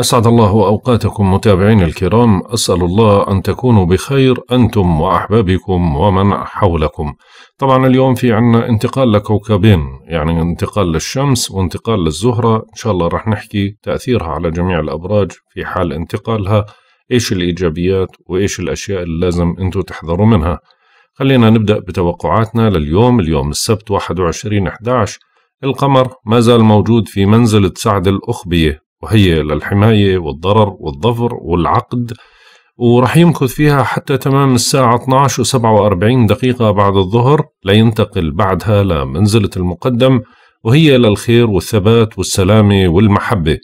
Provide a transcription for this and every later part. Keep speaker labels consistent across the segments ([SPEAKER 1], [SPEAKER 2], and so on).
[SPEAKER 1] أسعد الله أوقاتكم متابعين الكرام أسأل الله أن تكونوا بخير أنتم وأحبابكم ومن حولكم طبعا اليوم في عنا انتقال لكوكبين يعني انتقال للشمس وانتقال للزهرة إن شاء الله رح نحكي تأثيرها على جميع الأبراج في حال انتقالها إيش الإيجابيات وإيش الأشياء اللي لازم أنتم تحذروا منها خلينا نبدأ بتوقعاتنا لليوم اليوم السبت 21 11 القمر ما زال موجود في منزلة سعد الأخبية وهي للحماية والضرر والظفر والعقد وراح يمكث فيها حتى تمام الساعة 12 و47 دقيقة بعد الظهر لينتقل بعدها لمنزلة المقدم وهي للخير والثبات والسلامة والمحبة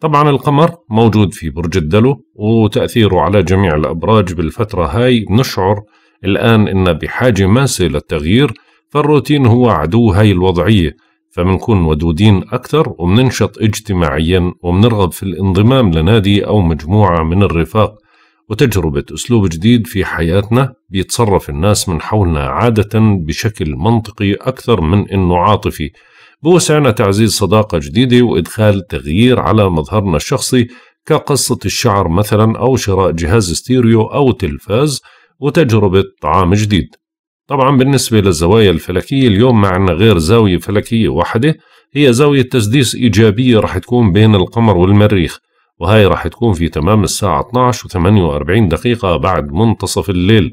[SPEAKER 1] طبعا القمر موجود في برج الدلو وتأثيره على جميع الأبراج بالفترة هاي نشعر الآن إن بحاجة ماسة للتغيير فالروتين هو عدو هاي الوضعية فبنكون ودودين أكثر وبننشط اجتماعيا وبنرغب في الانضمام لنادي أو مجموعة من الرفاق وتجربة أسلوب جديد في حياتنا بيتصرف الناس من حولنا عادة بشكل منطقي أكثر من أنه عاطفي بوسعنا تعزيز صداقة جديدة وإدخال تغيير على مظهرنا الشخصي كقصة الشعر مثلا أو شراء جهاز ستيريو أو تلفاز وتجربة طعام جديد طبعا بالنسبة للزوايا الفلكية اليوم ما عندنا غير زاوية فلكية واحدة هي زاوية تسديس إيجابية رح تكون بين القمر والمريخ وهي رح تكون في تمام الساعة 12 و 48 دقيقة بعد منتصف الليل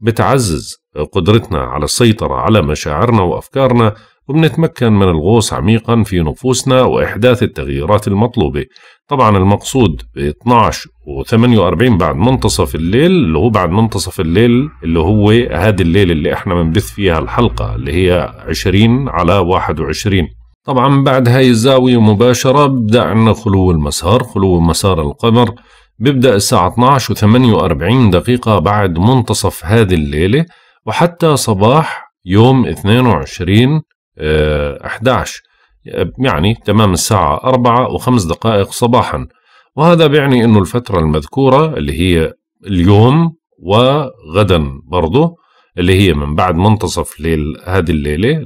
[SPEAKER 1] بتعزز قدرتنا على السيطرة على مشاعرنا وأفكارنا وبنتمكن من الغوص عميقا في نفوسنا وإحداث التغييرات المطلوبة طبعا المقصود ب 12 و48 بعد منتصف الليل اللي هو بعد منتصف الليل اللي هو هذه الليل اللي احنا بنبث فيها الحلقة اللي هي 20 على 21 طبعا بعد هاي الزاوية مباشرة ببدأ عنا خلو المسار خلو مسار القمر بيبدأ الساعة 12 و48 دقيقة بعد منتصف هذه الليلة وحتى صباح يوم 22 11 يعني تمام الساعة أربعة وخمس دقائق صباحا وهذا بيعني أنه الفترة المذكورة اللي هي اليوم وغدا برضه اللي هي من بعد منتصف ليل هذه الليلة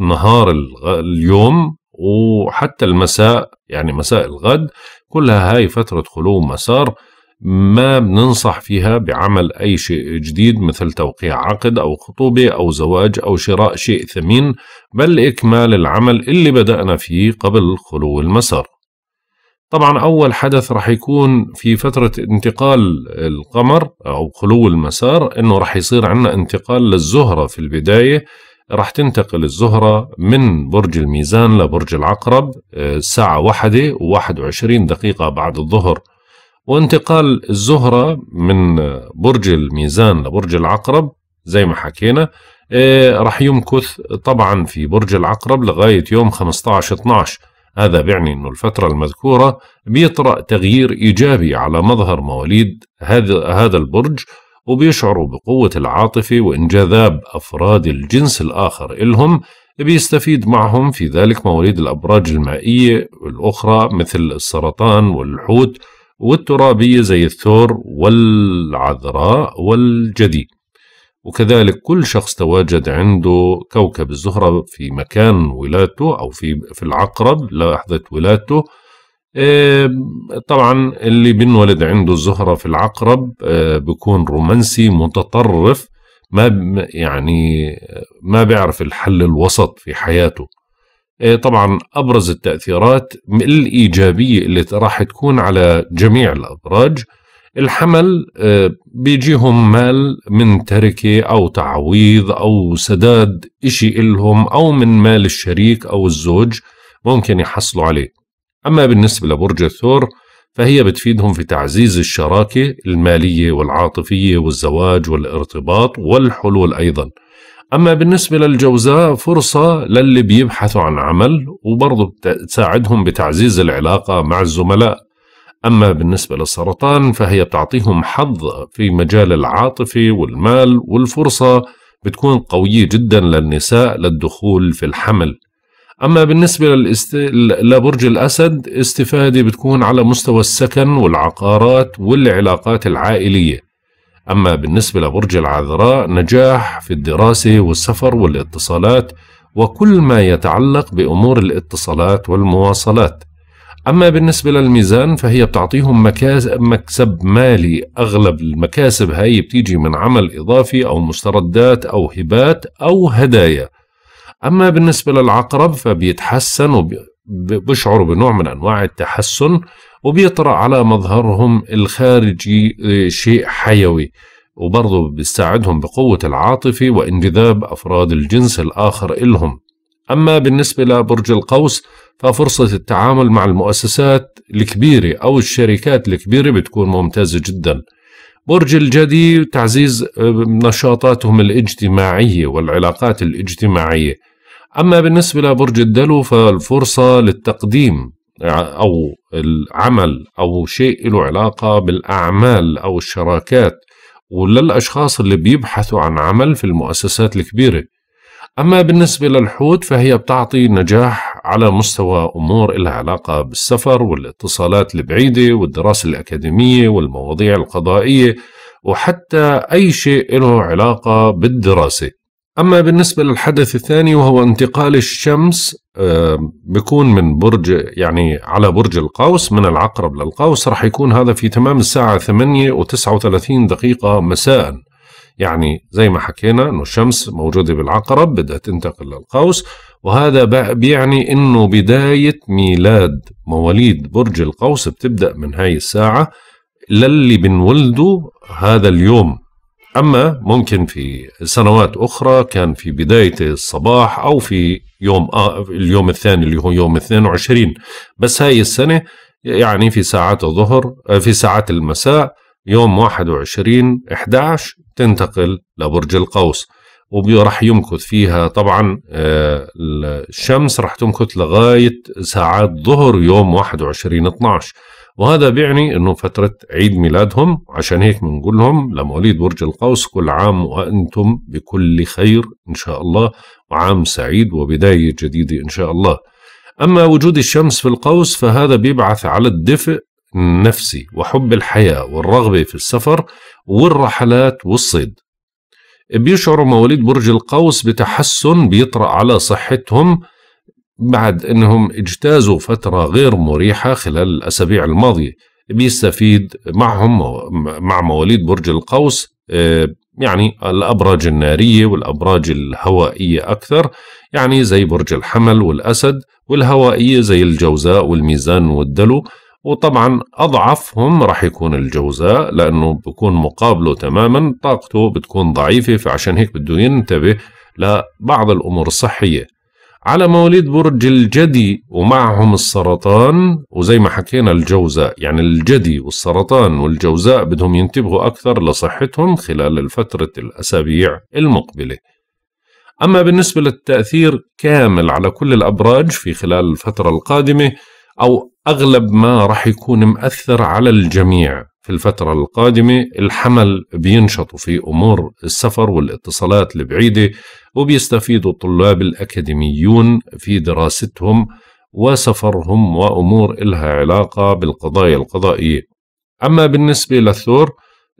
[SPEAKER 1] ونهار اليوم وحتى المساء يعني مساء الغد كلها هاي فترة خلو مسار ما بننصح فيها بعمل أي شيء جديد مثل توقيع عقد أو خطوبة أو زواج أو شراء شيء ثمين بل إكمال العمل اللي بدأنا فيه قبل خلو المسار طبعا أول حدث رح يكون في فترة انتقال القمر أو خلو المسار أنه رح يصير عندنا انتقال للزهرة في البداية رح تنتقل الزهرة من برج الميزان لبرج العقرب آه، الساعة واحدة وواحد وعشرين دقيقة بعد الظهر وانتقال الزهرة من برج الميزان لبرج العقرب زي ما حكينا إيه، رح يمكث طبعا في برج العقرب لغاية يوم 15 12 هذا بيعني أنه الفترة المذكورة بيطرأ تغيير إيجابي على مظهر مواليد هذا هذا البرج وبيشعروا بقوة العاطفة وانجذاب أفراد الجنس الآخر إلهم بيستفيد معهم في ذلك مواليد الأبراج المائية الأخرى مثل السرطان والحوت والترابية زي الثور والعذراء والجدي وكذلك كل شخص تواجد عنده كوكب الزهرة في مكان ولادته أو في, في العقرب لحظة ولادته إيه، طبعا اللي بنولد عنده الزهرة في العقرب إيه، بيكون رومانسي متطرف ما يعني ما بيعرف الحل الوسط في حياته إيه، طبعا أبرز التأثيرات الإيجابية اللي راح تكون على جميع الأبراج الحمل إيه، بيجيهم مال من تركة أو تعويض أو سداد إشي إلهم أو من مال الشريك أو الزوج ممكن يحصلوا عليه أما بالنسبة لبرج الثور فهي بتفيدهم في تعزيز الشراكة المالية والعاطفية والزواج والارتباط والحلول أيضا أما بالنسبة للجوزاء فرصة للي بيبحثوا عن عمل وبرضه بتساعدهم بتعزيز العلاقة مع الزملاء أما بالنسبة للسرطان فهي بتعطيهم حظ في مجال العاطفة والمال والفرصة بتكون قوية جدا للنساء للدخول في الحمل أما بالنسبة للاست... لبرج الأسد استفادة بتكون على مستوى السكن والعقارات والعلاقات العائلية أما بالنسبة لبرج العذراء نجاح في الدراسة والسفر والاتصالات وكل ما يتعلق بأمور الاتصالات والمواصلات أما بالنسبة للميزان فهي بتعطيهم مكسب مالي أغلب المكاسب هاي بتيجي من عمل إضافي أو مستردات أو هبات أو هدايا أما بالنسبة للعقرب فبيتحسن وبيشعر بنوع من أنواع التحسن وبيطرأ على مظهرهم الخارجي آه، شيء حيوي وبرضه بيساعدهم بقوة العاطفة وانجذاب أفراد الجنس الآخر إلهم أما بالنسبة لبرج القوس ففرصة التعامل مع المؤسسات الكبيرة أو الشركات الكبيرة بتكون ممتازة جدا برج الجدي تعزيز آه، نشاطاتهم الاجتماعية والعلاقات الاجتماعية أما بالنسبة لبرج الدلو فالفرصة للتقديم أو العمل أو شيء له علاقة بالأعمال أو الشراكات وللأشخاص اللي بيبحثوا عن عمل في المؤسسات الكبيرة أما بالنسبة للحوت فهي بتعطي نجاح على مستوى أمور لها علاقة بالسفر والاتصالات البعيدة والدراسة الأكاديمية والمواضيع القضائية وحتى أي شيء له علاقة بالدراسة أما بالنسبة للحدث الثاني وهو انتقال الشمس آه، بيكون من برج يعني على برج القوس من العقرب للقوس راح يكون هذا في تمام الساعة 8 و39 دقيقة مساء يعني زي ما حكينا أنه الشمس موجودة بالعقرب بدها تنتقل للقوس وهذا بيعني أنه بداية ميلاد مواليد برج القوس بتبدأ من هاي الساعة للي بنولده هذا اليوم أما ممكن في سنوات أخرى كان في بداية الصباح أو في يوم آه اليوم الثاني اللي هو يوم 22 بس هاي السنة يعني في ساعات الظهر آه، في ساعات المساء يوم 21 11 تنتقل لبرج القوس وراح يمكث فيها طبعا آه، الشمس راح تمكث لغاية ساعات ظهر يوم 21 12 وهذا بيعني انه فترة عيد ميلادهم عشان هيك بنقول لهم لمواليد برج القوس كل عام وانتم بكل خير ان شاء الله وعام سعيد وبداية جديدة ان شاء الله. اما وجود الشمس في القوس فهذا بيبعث على الدفء النفسي وحب الحياة والرغبة في السفر والرحلات والصيد. بيشعروا مواليد برج القوس بتحسن بيطرأ على صحتهم بعد انهم اجتازوا فتره غير مريحه خلال الاسابيع الماضيه بيستفيد معهم مع مواليد برج القوس آه، يعني الابراج الناريه والابراج الهوائيه اكثر يعني زي برج الحمل والاسد والهوائيه زي الجوزاء والميزان والدلو وطبعا اضعفهم راح يكون الجوزاء لانه بكون مقابله تماما طاقته بتكون ضعيفه فعشان هيك بده ينتبه لبعض الامور الصحيه على مواليد برج الجدي ومعهم السرطان وزي ما حكينا الجوزاء يعني الجدي والسرطان والجوزاء بدهم ينتبهوا أكثر لصحتهم خلال الفترة الأسابيع المقبلة أما بالنسبة للتأثير كامل على كل الأبراج في خلال الفترة القادمة أو أغلب ما رح يكون مأثر على الجميع في الفترة القادمة الحمل بينشطوا في أمور السفر والاتصالات البعيدة وبيستفيدوا الطلاب الأكاديميون في دراستهم وسفرهم وأمور إلها علاقة بالقضايا القضائية أما بالنسبة للثور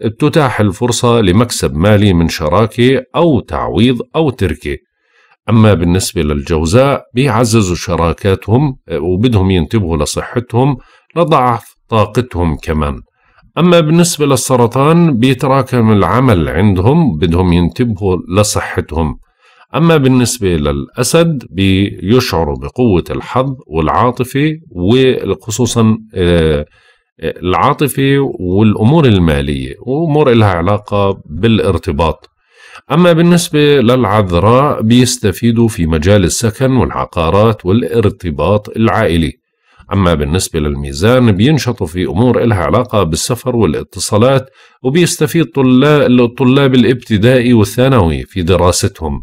[SPEAKER 1] بتتاح الفرصة لمكسب مالي من شراكة أو تعويض أو تركة أما بالنسبة للجوزاء بيعززوا شراكاتهم آه، وبدهم ينتبهوا لصحتهم لضعف طاقتهم كمان أما بالنسبة للسرطان بيتراكم العمل عندهم بدهم ينتبهوا لصحتهم أما بالنسبة للأسد بيشعروا بقوة الحظ والعاطفة وخصوصا آه، آه، العاطفة والأمور المالية وأمور لها علاقة بالارتباط أما بالنسبة للعذراء بيستفيدوا في مجال السكن والعقارات والارتباط العائلي أما بالنسبة للميزان بينشطوا في أمور إلها علاقة بالسفر والاتصالات وبيستفيد طلاب الطلاب الابتدائي والثانوي في دراستهم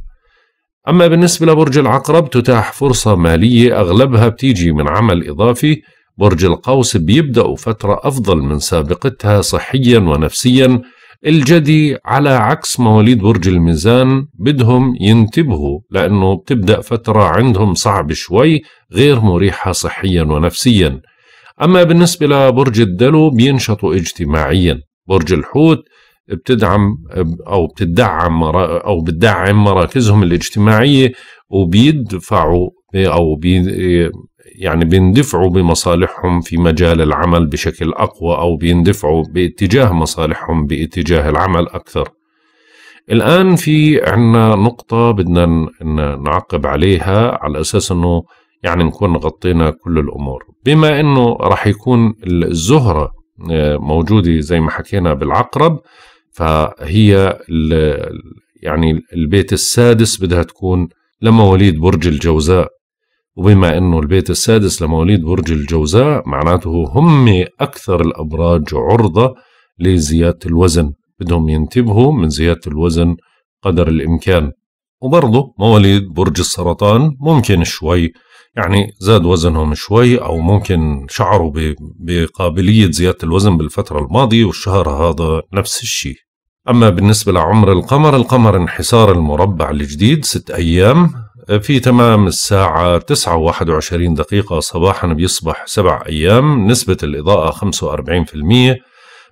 [SPEAKER 1] أما بالنسبة لبرج العقرب تتاح فرصة مالية أغلبها بتيجي من عمل إضافي برج القوس بيبدأوا فترة أفضل من سابقتها صحيا ونفسيا الجدي على عكس مواليد برج الميزان بدهم ينتبهوا لأنه بتبدأ فترة عندهم صعب شوي غير مريحة صحيا ونفسيا أما بالنسبة لبرج الدلو بينشطوا اجتماعيا برج الحوت بتدعم او بتدعم او بتدعم مراكزهم الاجتماعيه وبيدفعوا او بي يعني بيندفعوا بمصالحهم في مجال العمل بشكل اقوى او بيندفعوا باتجاه مصالحهم باتجاه العمل اكثر. الان في عندنا نقطه بدنا نعقب عليها على اساس انه يعني نكون غطينا كل الامور، بما انه راح يكون الزهره آه، موجوده زي ما حكينا بالعقرب فهي يعني البيت السادس بدها تكون لمواليد برج الجوزاء وبما انه البيت السادس لمواليد برج الجوزاء معناته هم اكثر الابراج عرضه لزياده الوزن بدهم ينتبهوا من زياده الوزن قدر الامكان وبرضه مواليد برج السرطان ممكن شوي يعني زاد وزنهم شوي او ممكن شعروا بقابليه زياده الوزن بالفتره الماضيه والشهر هذا نفس الشيء أما بالنسبة لعمر القمر القمر انحسار المربع الجديد ست أيام في تمام الساعة تسعة و وعشرين دقيقة صباحا بيصبح سبع أيام نسبة الإضاءة 45%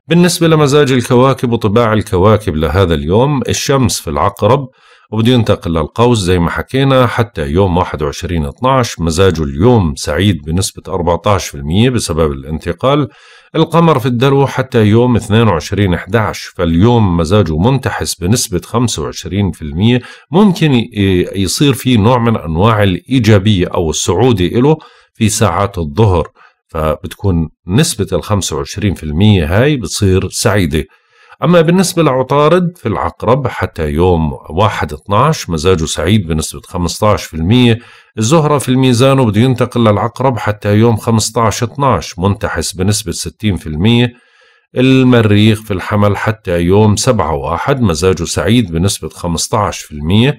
[SPEAKER 1] بالنسبة لمزاج الكواكب وطباع الكواكب لهذا اليوم الشمس في العقرب وبده ينتقل للقوس زي ما حكينا حتى يوم 21 12 مزاجه اليوم سعيد بنسبة 14% بسبب الانتقال القمر في الدلو حتى يوم 22/11 فاليوم مزاجه منتحس بنسبة 25% ممكن يصير في نوع من أنواع الإيجابية أو السعودة له في ساعات الظهر فبتكون نسبة ال 25% هاي بتصير سعيدة أما بالنسبة لعطارد في العقرب حتى يوم 1-12 مزاجه سعيد بنسبة 15% الزهرة في الميزان وبده ينتقل للعقرب حتى يوم 15-12 منتحس بنسبة 60% المريخ في الحمل حتى يوم 7-1 مزاجه سعيد بنسبة 15%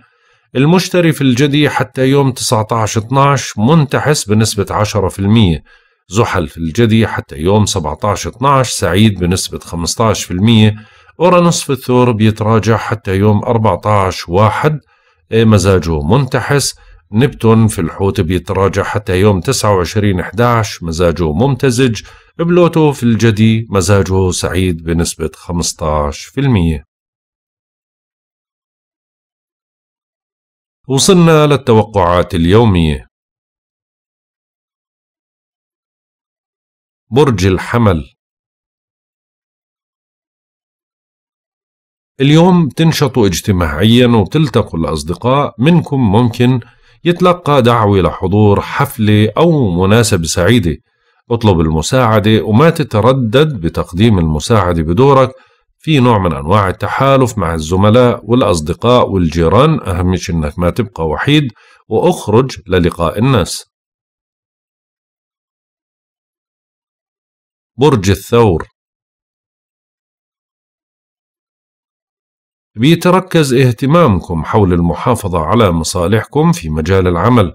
[SPEAKER 1] المشتري في الجدي حتى يوم 19-12 منتحس بنسبة 10% زحل في الجدي حتى يوم 17-12 سعيد بنسبة 15% أورانوس في الثور بيتراجع حتى يوم 14-1 إيه، مزاجه منتحس نبتون في الحوت بيتراجع حتى يوم 29-11 مزاجه ممتزج بلوتو في الجدي مزاجه سعيد
[SPEAKER 2] بنسبة 15% وصلنا للتوقعات اليومية برج الحمل اليوم تنشطوا اجتماعيا وتلتقوا
[SPEAKER 1] الأصدقاء منكم ممكن يتلقى دعوة لحضور حفلة أو مناسبة سعيدة اطلب المساعدة وما تتردد بتقديم المساعدة بدورك في نوع من أنواع التحالف مع الزملاء والأصدقاء والجيران
[SPEAKER 2] أهم شيء أنك ما تبقى وحيد وأخرج للقاء الناس برج الثور بيتركز اهتمامكم حول
[SPEAKER 1] المحافظة على مصالحكم في مجال العمل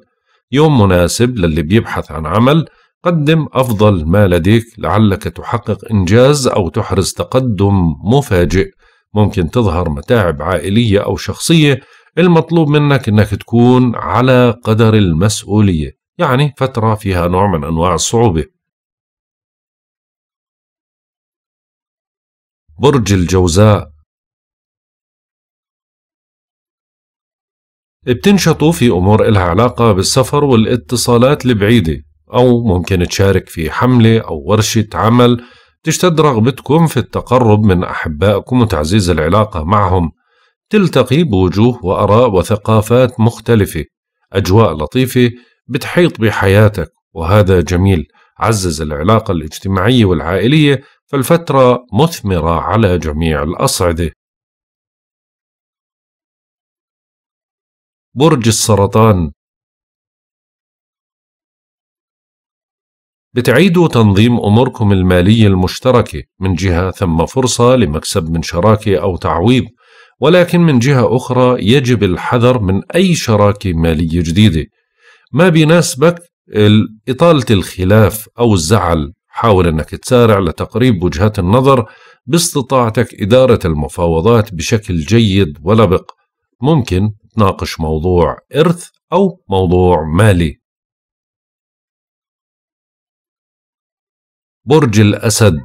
[SPEAKER 1] يوم مناسب للي بيبحث عن عمل قدم أفضل ما لديك لعلك تحقق إنجاز أو تحرز تقدم مفاجئ ممكن تظهر متاعب عائلية أو شخصية المطلوب منك أنك تكون على قدر المسؤولية يعني فترة فيها نوع
[SPEAKER 2] من أنواع الصعوبة برج الجوزاء بتنشطوا في أمور إلها علاقة بالسفر والاتصالات البعيدة
[SPEAKER 1] أو ممكن تشارك في حملة أو ورشة عمل تشتد رغبتكم في التقرب من أحبائكم وتعزيز العلاقة معهم تلتقي بوجوه وآراء وثقافات مختلفة أجواء لطيفة بتحيط بحياتك وهذا جميل عزز العلاقة الاجتماعية والعائلية فالفترة مثمرة
[SPEAKER 2] على جميع الأصعدة. برج السرطان بتعيدوا تنظيم أموركم المالية المشتركة من جهة ثم
[SPEAKER 1] فرصة لمكسب من شراكة أو تعويض ولكن من جهة أخرى يجب الحذر من أي شراكة مالية جديدة ما بيناسبك إطالة الخلاف أو الزعل حاول أنك تسارع لتقريب وجهات النظر باستطاعتك إدارة المفاوضات بشكل جيد ولبق ممكن
[SPEAKER 2] تناقش موضوع إرث أو موضوع مالي برج الأسد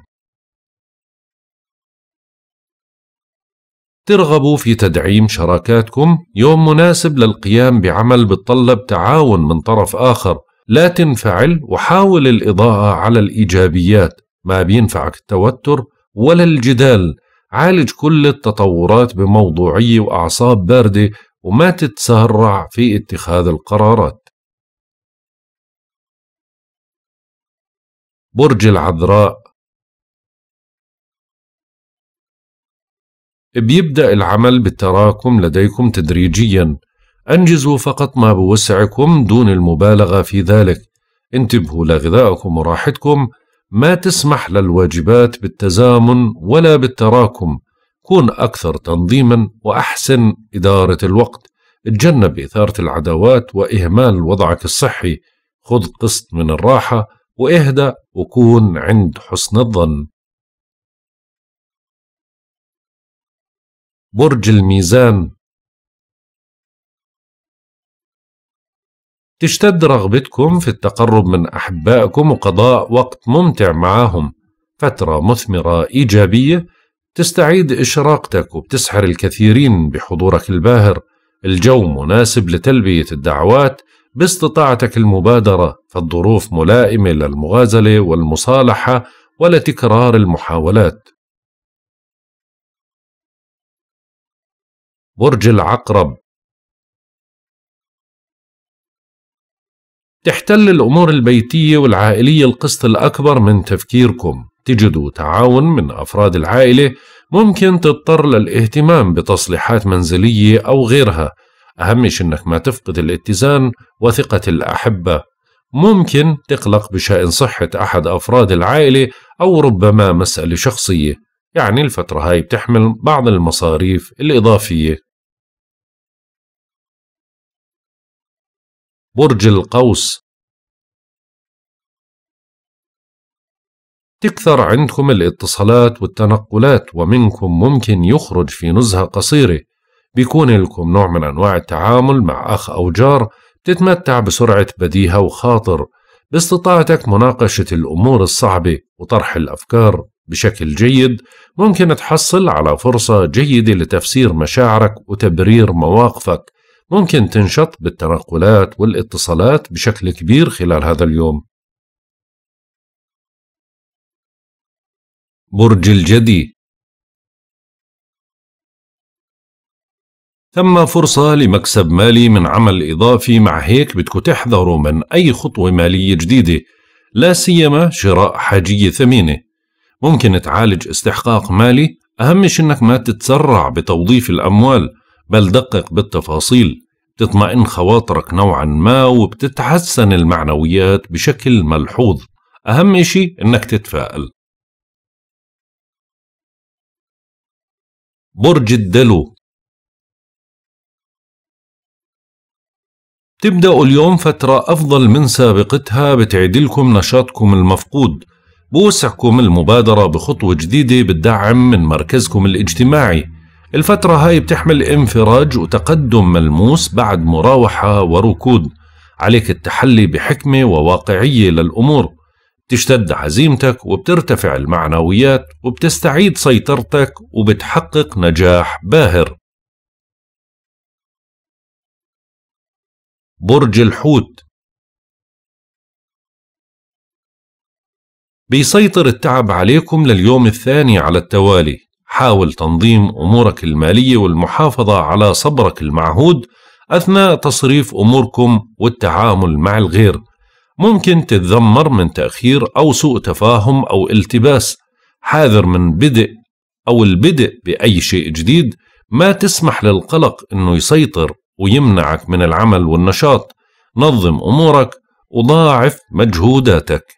[SPEAKER 2] ترغبوا في تدعيم شراكاتكم يوم
[SPEAKER 1] مناسب للقيام بعمل بتطلب تعاون من طرف آخر لا تنفعل وحاول الإضاءة على الإيجابيات ما بينفعك التوتر ولا الجدال عالج كل التطورات بموضوعية وأعصاب باردة وما
[SPEAKER 2] تتسرع في اتخاذ القرارات برج العذراء بيبدأ العمل بالتراكم لديكم تدريجيا
[SPEAKER 1] أنجزوا فقط ما بوسعكم دون المبالغة في ذلك انتبهوا لغذائكم وراحتكم ما تسمح للواجبات بالتزامن ولا بالتراكم كون أكثر تنظيما وأحسن إدارة الوقت اتجنب إثارة العداوات وإهمال وضعك الصحي خذ قسط من الراحة
[SPEAKER 2] واهدأ وكون عند حسن الظن برج الميزان تشتد رغبتكم في التقرب من
[SPEAKER 1] أحبائكم وقضاء وقت ممتع معاهم فترة مثمرة إيجابية تستعيد إشراقتك وبتسحر الكثيرين بحضورك الباهر الجو مناسب لتلبية الدعوات باستطاعتك المبادرة فالظروف ملائمة للمغازلة والمصالحة ولتكرار المحاولات
[SPEAKER 2] برج العقرب تحتل الأمور البيتية
[SPEAKER 1] والعائلية القسط الأكبر من تفكيركم تجدوا تعاون من أفراد العائلة ممكن تضطر للاهتمام بتصليحات منزلية أو غيرها أهم أنك ما تفقد الاتزان وثقة الأحبة ممكن تقلق بشأن صحة أحد أفراد العائلة أو ربما مسألة شخصية يعني
[SPEAKER 2] الفترة هاي بتحمل بعض المصاريف الإضافية برج القوس تكثر عندكم الاتصالات والتنقلات
[SPEAKER 1] ومنكم ممكن يخرج في نزهة قصيرة بيكون لكم نوع من أنواع التعامل مع أخ أو جار تتمتع بسرعة بديهة وخاطر باستطاعتك مناقشة الأمور الصعبة وطرح الأفكار بشكل جيد ممكن تحصل على فرصة جيدة لتفسير مشاعرك وتبرير مواقفك
[SPEAKER 2] ممكن تنشط بالتنقلات والاتصالات بشكل كبير خلال هذا اليوم برج الجدي ثم فرصة لمكسب
[SPEAKER 1] مالي من عمل إضافي مع هيك بدكوا تحذروا من أي خطوة مالية جديدة لا سيما شراء حاجية ثمينة ممكن تعالج استحقاق مالي أهم شي إنك ما تتسرع بتوظيف الأموال بل دقق بالتفاصيل تطمئن خواطرك نوعا ما وبتتحسن المعنويات بشكل
[SPEAKER 2] ملحوظ أهم إشي إنك تتفائل برج الدلو تبدأوا اليوم فترة أفضل من سابقتها بتعدلكم
[SPEAKER 1] نشاطكم المفقود بوسعكم المبادرة بخطوة جديدة بتدعم من مركزكم الاجتماعي الفترة هاي بتحمل انفراج وتقدم ملموس بعد مراوحة وركود عليك التحلي بحكمة وواقعية للأمور بتشتد عزيمتك وبترتفع المعنويات وبتستعيد سيطرتك
[SPEAKER 2] وبتحقق نجاح باهر برج الحوت بيسيطر التعب عليكم لليوم الثاني على التوالي
[SPEAKER 1] حاول تنظيم أمورك المالية والمحافظة على صبرك المعهود أثناء تصريف أموركم والتعامل مع الغير ممكن تتذمر من تأخير أو سوء تفاهم أو التباس حاذر من بدء أو البدء بأي شيء جديد ما تسمح للقلق أنه يسيطر
[SPEAKER 2] ويمنعك من العمل والنشاط نظم أمورك وضاعف مجهوداتك